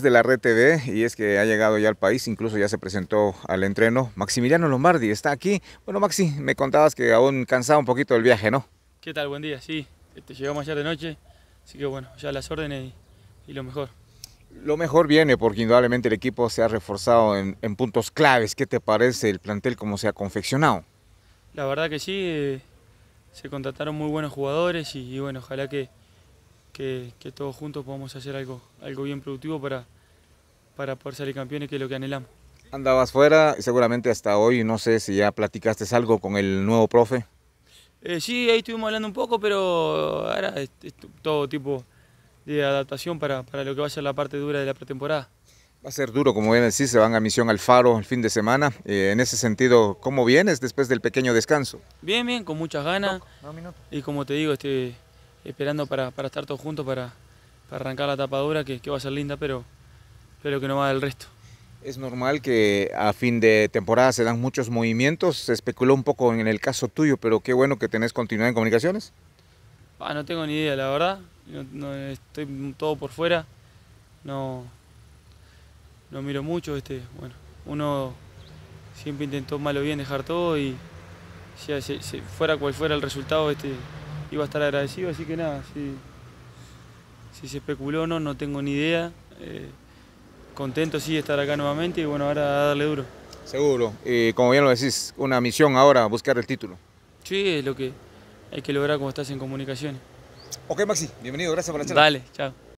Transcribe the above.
de la Red TV y es que ha llegado ya al país, incluso ya se presentó al entreno. Maximiliano Lombardi está aquí. Bueno, Maxi, me contabas que aún cansaba un poquito del viaje, ¿no? ¿Qué tal? Buen día, sí. Este, llegamos ayer de noche, así que bueno, ya las órdenes y, lo mejor. Lo mejor viene porque indudablemente el equipo se ha reforzado en, puntos claves. ¿Qué te parece el plantel como se ha confeccionado? La verdad que sí, eh, se contrataron muy buenos jugadores y bueno, ojalá que, que, todos juntos podamos hacer algo, algo bien productivo para, para poder salir campeones, que es lo que anhelamos. Andabas fuera y seguramente hasta hoy, no sé si ya platicaste algo con el nuevo profe. Eh, sí, ahí estuvimos hablando un poco, pero ahora es, todo tipo de adaptación para, para, lo que va a ser la parte dura de la pretemporada. Va a ser duro, como bien decís, se van a Misión al faro el fin de semana. Eh, en ese sentido, ¿cómo vienes después del pequeño descanso? Bien, bien, con muchas ganas. y como te digo, este, esperando para, estar todos juntos, para, arrancar la tapadura, que, que, va a ser linda, pero, pero que no va del resto. Es normal que a fin de temporada se dan muchos movimientos, se especuló un poco en el caso tuyo, pero qué bueno que tenés continuidad en comunicaciones. Ah, no tengo ni idea, la verdad, no, estoy todo por fuera, no, no miro mucho, este, bueno, uno siempre intentó mal o bien dejar todo y si fuera cual fuera el resultado, este, iba a estar agradecido, así que nada, si, si se especuló o no, no tengo ni idea. Eh, contento sí de estar acá nuevamente y bueno, ahora a darle duro. Seguro, y como bien lo decís, una misión ahora, buscar el título. Sí, es lo que hay que lograr cuando estás en comunicaciones. Ok, Maxi, bienvenido, gracias por la charla. Dale, chao.